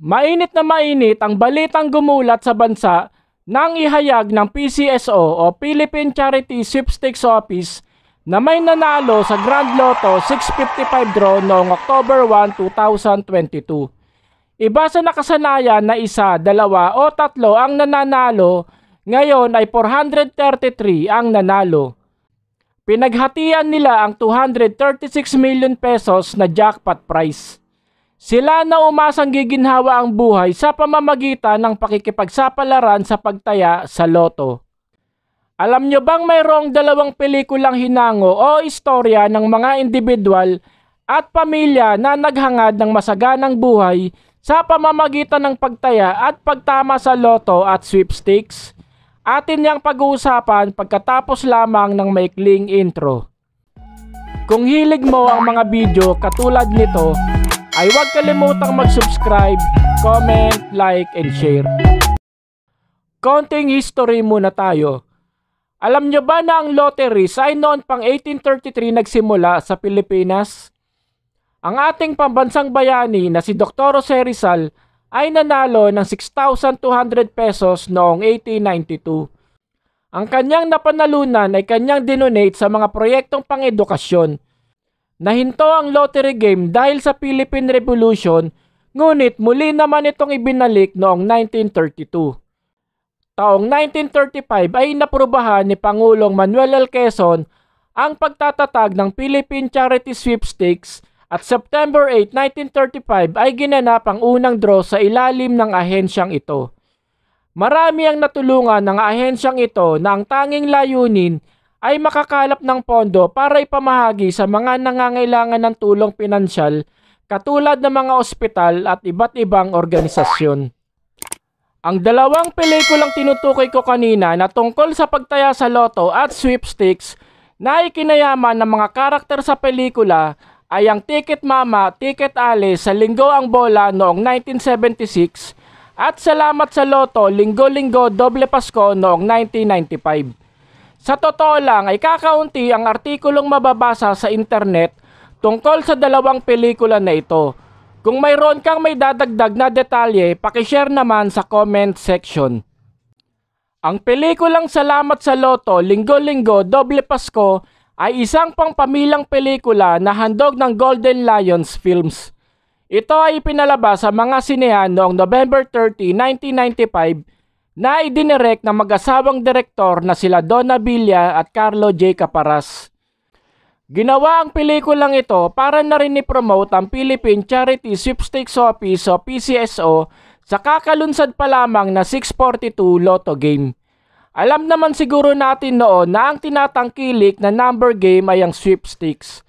Mainit na mainit ang balitang gumulat sa bansa nang ihayag ng PCSO o Philippine Charity Sweepstakes Office na may nanalo sa Grand Lotto 655 draw noong October 1, 2022. Iba sa nakasanayan na isa, dalawa o tatlo ang nananalo, ngayon ay 433 ang nanalo. Pinaghatian nila ang 236 million pesos na jackpot prize. Sila na umasang giginhawa ang buhay sa pamamagitan ng pakikipagsapalaran sa pagtaya sa loto. Alam nyo bang mayroong dalawang pelikulang hinango o istorya ng mga individual at pamilya na naghangad ng masaganang buhay sa pamamagitan ng pagtaya at pagtama sa loto at sweepstakes? Atin niyang pag-uusapan pagkatapos lamang ng maikling intro. Kung hilig mo ang mga video katulad nito, ay huwag kalimutang mag-subscribe, comment, like, and share. Konting history muna tayo. Alam nyo ba na ang lottery ay noon pang 1833 nagsimula sa Pilipinas? Ang ating pambansang bayani na si Dr. Jose Rizal ay nanalo ng 6,200 pesos noong 1892. Ang kanyang napanalunan ay kanyang dinonate sa mga proyektong pang-edukasyon Nahinto ang lottery game dahil sa Philippine Revolution ngunit muli naman itong ibinalik noong 1932. Taong 1935 ay inaprubahan ni Pangulong Manuel L. Quezon ang pagtatatag ng Philippine Charity Sweepstakes at September 8, 1935 ay ginanap ang unang draw sa ilalim ng ahensyang ito. Marami ang natulungan ng ahensyang ito na ang tanging layunin ay makakalap ng pondo para ipamahagi sa mga nangangailangan ng tulong pinansyal katulad ng mga ospital at iba't ibang organisasyon. Ang dalawang pelikulang tinutukoy ko kanina na tungkol sa pagtaya sa loto at sweepstakes na ikinayaman ng mga karakter sa pelikula ay ang Ticket Mama, Ticket Ale sa Linggo ang Bola noong 1976 at Salamat sa Loto, Linggo-Linggo, Doble Pasko noong 1995. Sa totoo lang ay kakaunti ang artikulong mababasa sa internet tungkol sa dalawang pelikula na ito. Kung mayroon kang may dadagdag na detalye, pakishare naman sa comment section. Ang pelikulang Salamat sa Loto, Linggo-Linggo, Doble Pasko ay isang pangpamilang pelikula na handog ng Golden Lions Films. Ito ay pinalabas sa mga sinehan noong November 30, 1995 na idinirek ng mag-asawang direktor na sila Donna Villa at Carlo J. Caparas. Ginawa ang pelikulang ito para na rin ni-promote ang Philippine Charity Sweepstakes Office o PCSO sa kakalunsad pa lamang na 642 Lotto Game. Alam naman siguro natin noon na ang tinatangkilik na number game ay ang sweepstakes.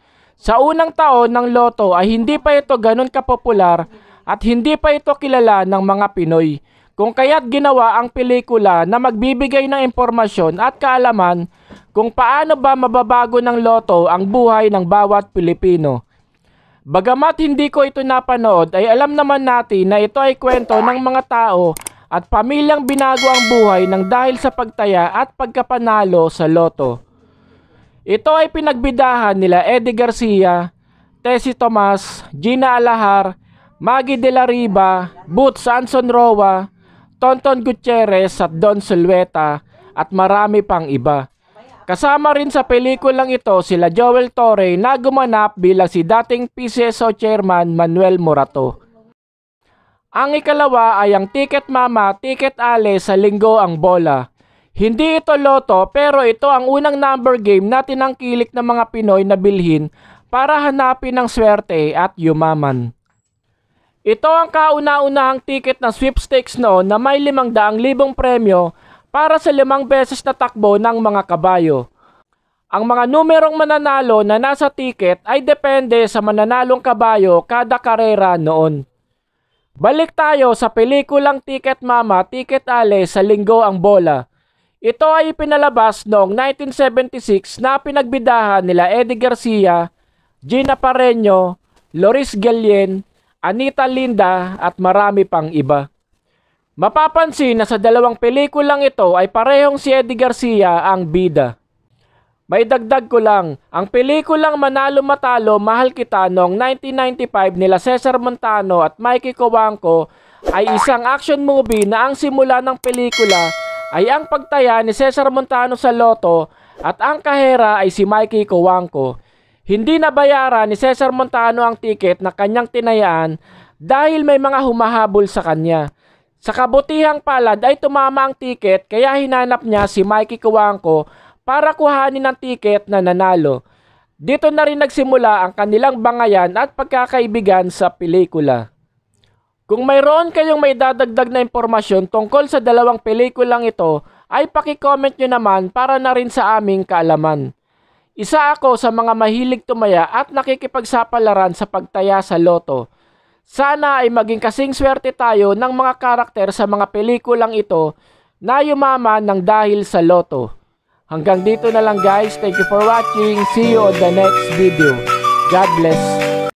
Sa unang taon ng Lotto ay hindi pa ito ganun kapopular at hindi pa ito kilala ng mga Pinoy kung kaya't ginawa ang pelikula na magbibigay ng impormasyon at kaalaman kung paano ba mababago ng loto ang buhay ng bawat Pilipino. Bagamat hindi ko ito napanood ay alam naman natin na ito ay kwento ng mga tao at pamilyang binago ang buhay ng dahil sa pagtaya at pagkapanalo sa loto. Ito ay pinagbidahan nila Eddie Garcia, Tessie Tomas, Gina Alahar, Maggie De La Riva, Boots Anson Roa, Tonton Gutierrez at Don Silueta at marami pang iba. Kasama rin sa pelikulang ito sila Joel Torre na gumanap bilang si dating PCSO Chairman Manuel Morato. Ang ikalawa ay ang Ticket Mama, Ticket Ale sa Linggo ang Bola. Hindi ito loto pero ito ang unang number game na tinangkilik ng mga Pinoy na bilhin para hanapin ang swerte at yumaman. Ito ang kauna-unahang ticket ng sweepstakes noon na may 500,000 premyo para sa limang beses na takbo ng mga kabayo. Ang mga numerong mananalo na nasa ticket ay depende sa mananalong kabayo kada karera noon. Balik tayo sa pelikulang Ticket Mama, Ticket Ale sa Linggo ang Bola. Ito ay pinalabas noong 1976 na pinagbidahan nila Eddie Garcia, Gina Pareño, Loris Gallien, Anita Linda at marami pang iba. Mapapansin na sa dalawang pelikulang ito ay parehong si Eddie Garcia ang bida. May dagdag ko lang, ang pelikulang Manalo Matalo Mahal Kita noong 1995 nila Cesar Montano at Mikey Kowangko ay isang action movie na ang simula ng pelikula ay ang pagtaya ni Cesar Montano sa loto at ang kahera ay si Mikey Kowangko. Hindi nabayaran ni Cesar Montano ang tiket na kanyang tinayaan dahil may mga humahabol sa kanya. Sa kabutihang palad ay tumama ang tiket kaya hinanap niya si Mikey Kuwangko para kuhanin ang tiket na nanalo. Dito na rin nagsimula ang kanilang bangayan at pagkakaibigan sa pelikula. Kung mayroon kayong may dadagdag na impormasyon tungkol sa dalawang pelikulang ito, ay pakicomment nyo naman para na rin sa aming kaalaman. Isa ako sa mga mahilig tumaya at nakikipagsapalaran sa pagtaya sa loto. Sana ay maging kasing swerte tayo ng mga karakter sa mga pelikulang ito na yumaman ng dahil sa loto. Hanggang dito na lang guys. Thank you for watching. See you on the next video. God bless.